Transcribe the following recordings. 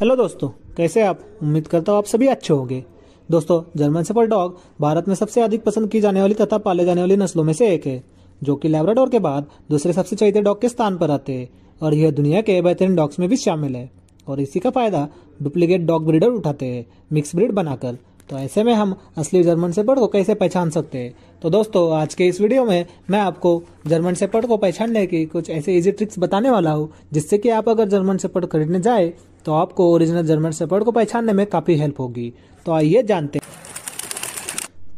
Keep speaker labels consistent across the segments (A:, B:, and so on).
A: hello दोस्तों कैसे आप उम्मीद करता हूँ आप सभी अच्छे होंगे दोस्तों जर्मन सेपर डॉग भारत में सबसे अधिक पसंद की जाने वाली तथा पाले जाने वाली नस्लों में से एक है जो कि लेबराडोर के बाद दूसरे सबसे चाहते डॉग के स्थान पर आते हैं और यह दुनिया के बेहतरीन डॉग्स में भी शामिल है और इसी का फायदा डुप्लीकेट डॉग ब्रीडर उठाते हैं मिक्स ब्रीड बनाकर तो ऐसे में हम असली जर्मन सेपर्ड को कैसे पहचान सकते हैं तो दोस्तों आज के इस वीडियो में मैं आपको जर्मन सेपर्ड को पहचानने की कुछ ऐसे इजी ट्रिक्स बताने वाला हूँ जिससे कि आप अगर जर्मन सेपर्ड खरीदने जाए तो आपको ओरिजिनल जर्मन शेफर्ड को पहचानने में काफ़ी हेल्प होगी तो आइए जानते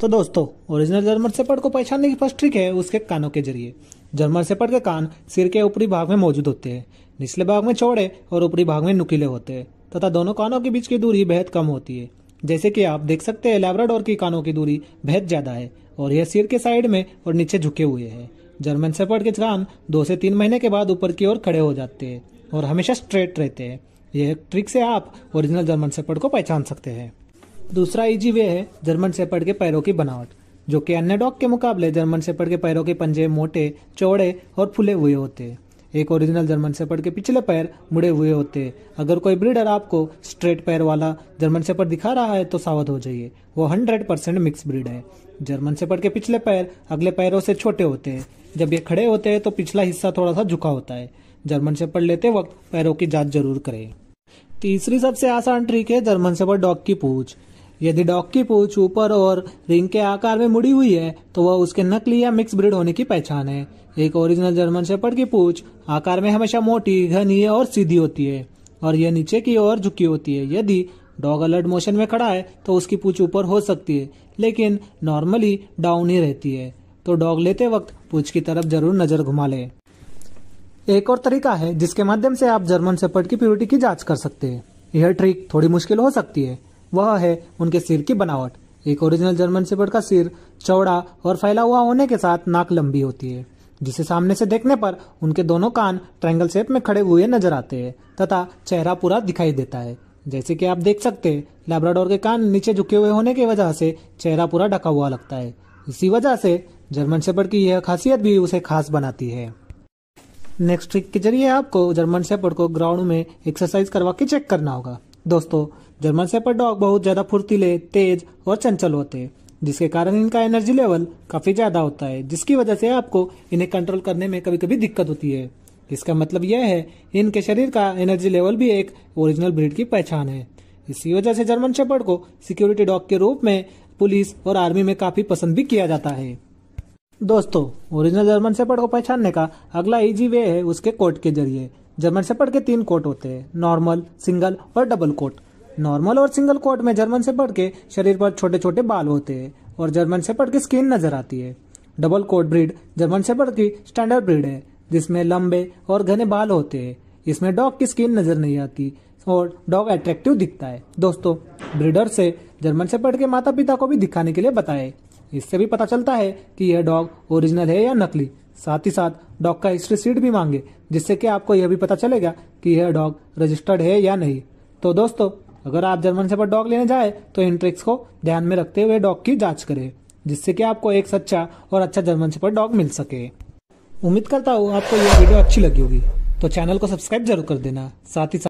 A: तो दोस्तों ओरिजिनल जर्मन शेफर्ड को पहचानने की फर्स्ट ट्रिक है उसके कानों के जरिए जर्मन शेफर्ड के कान सिर के ऊपरी भाग में मौजूद होते हैं निचले भाग में चौड़े और ऊपरी भाग में नुकीले होते हैं तथा दोनों कानों के बीच की दूरी बेहद कम होती है जैसे कि आप देख सकते हैं लेब्राडोर की कानों की दूरी बेहद ज़्यादा है और यह सिर के साइड में और नीचे झुके हुए है जर्मन शेफर्ड के कान दो से तीन महीने के बाद ऊपर की ओर खड़े हो जाते हैं और हमेशा स्ट्रेट रहते हैं यह ट्रिक से आप ओरिजिनल जर्मन सेपर्ड को पहचान सकते हैं दूसरा इजी वे है जर्मन सेपर्ड के पैरों की बनावट जो कि अन्य डॉग के मुकाबले जर्मन सेपर्ड के पैरों के पंजे मोटे चौड़े और फुले हुए होते हैं एक ओरिजिनल जर्मन सेपर्ड के पिछले पैर मुड़े हुए होते हैं अगर कोई ब्रीडर आपको स्ट्रेट पैर वाला जर्मन सेपर्ड दिखा रहा है तो सावध हो जाइए वो 100 परसेंट मिक्स ब्रीड है जर्मन सेपर्ड के पिछले पैर अगले पैरों से छोटे होते हैं जब ये खड़े होते हैं तो पिछला हिस्सा थोड़ा सा झुका होता है जर्मन शेपर्ड लेते वक्त पैरों की जांच जरूर करें तीसरी सबसे आसान ट्रिक है जर्मन शेपर्ड डॉग की पूछ यदि डॉग की पूछ ऊपर और रिंग के आकार में मुड़ी हुई है तो वह उसके नकली या मिक्स ब्रिड होने की पहचान है एक ओरिजिनल जर्मन शेपर्ड की पूछ आकार में हमेशा मोटी घनी और सीधी होती है और यह नीचे की ओर झुकी होती है यदि डॉग अलर्ट मोशन में खड़ा है तो उसकी पूछ ऊपर हो सकती है लेकिन नॉर्मली डाउन ही रहती है तो डॉग लेते वक्त पूछ की तरफ जरूर नजर घुमा ले एक और तरीका है जिसके माध्यम से आप जर्मन सेपर्ट की प्योरिटी की जांच कर सकते हैं यह ट्रिक थोड़ी मुश्किल हो सकती है वह है उनके सिर की बनावट एक ओरिजिनल जर्मन सेपर्ट का सिर चौड़ा और फैला हुआ होने के साथ नाक लंबी होती है जिसे सामने से देखने पर उनके दोनों कान ट्रायंगल शेप में खड़े हुए नजर आते हैं तथा चेहरा पूरा दिखाई देता है जैसे कि आप देख सकते हैं लैब्राडोर के कान नीचे झुके हुए होने की वजह से चेहरा पूरा ढका हुआ लगता है इसी वजह से जर्मन शेपर्ड की यह खासियत भी उसे खास बनाती है नेक्स्ट ट्रिक के जरिए आपको जर्मन सेपर्ड को ग्राउंड में एक्सरसाइज करवा के चेक करना होगा दोस्तों जर्मन सेपर डॉग बहुत ज्यादा फुर्तीले तेज और चंचल होते हैं जिसके कारण इनका एनर्जी लेवल काफी ज्यादा होता है जिसकी वजह से आपको इन्हें कंट्रोल करने में कभी कभी दिक्कत होती है इसका मतलब यह है इनके शरीर का एनर्जी लेवल भी एक ओरिजिनल ब्रीड की पहचान है इसी वजह से जर्मन शेपर्ड को सिक्योरिटी डॉग के रूप में पुलिस और आर्मी में काफी पसंद भी किया जाता है दोस्तों ओरिजिनल जर्मन सेपर्ड को पहचानने का अगला इजी वे है उसके कोट के जरिए जर्मन सेपर्ड के तीन कोट होते हैं नॉर्मल सिंगल और डबल कोट नॉर्मल और सिंगल कोट में जर्मन सेपर्ड के शरीर पर छोटे छोटे बाल होते हैं और जर्मन सेपर्ड की स्किन नजर आती है double coat breed German shepherd की स्टैंडर्ड ब्रीड है जिसमें लंबे और घने बाल होते हैं इसमें डॉग की स्किन नजर नहीं आती और डॉग अट्रैक्टिव दिखता है दोस्तों ब्रीडर से जर्मन सेपर्ड के माता पिता को भी दिखाने के लिए बताएं इससे भी पता चलता है कि यह डॉग ओरिजिनल है या नकली साथ ही साथ डॉग का हिस्ट्री सीट भी मांगे जिससे कि आपको यह भी पता चलेगा कि यह डॉग रजिस्टर्ड है या नहीं तो दोस्तों अगर आप जर्मन से पर डॉग लेने जाए तो इन ट्रिक्स को ध्यान में रखते हुए डॉग की जांच करें जिससे कि आपको एक सच्चा और अच्छा जर्मन से पर डॉग मिल सके उम्मीद करता हूँ आपको यह वीडियो अच्छी लगी होगी तो चैनल को सब्सक्राइब जरूर कर देना साथ ही साथ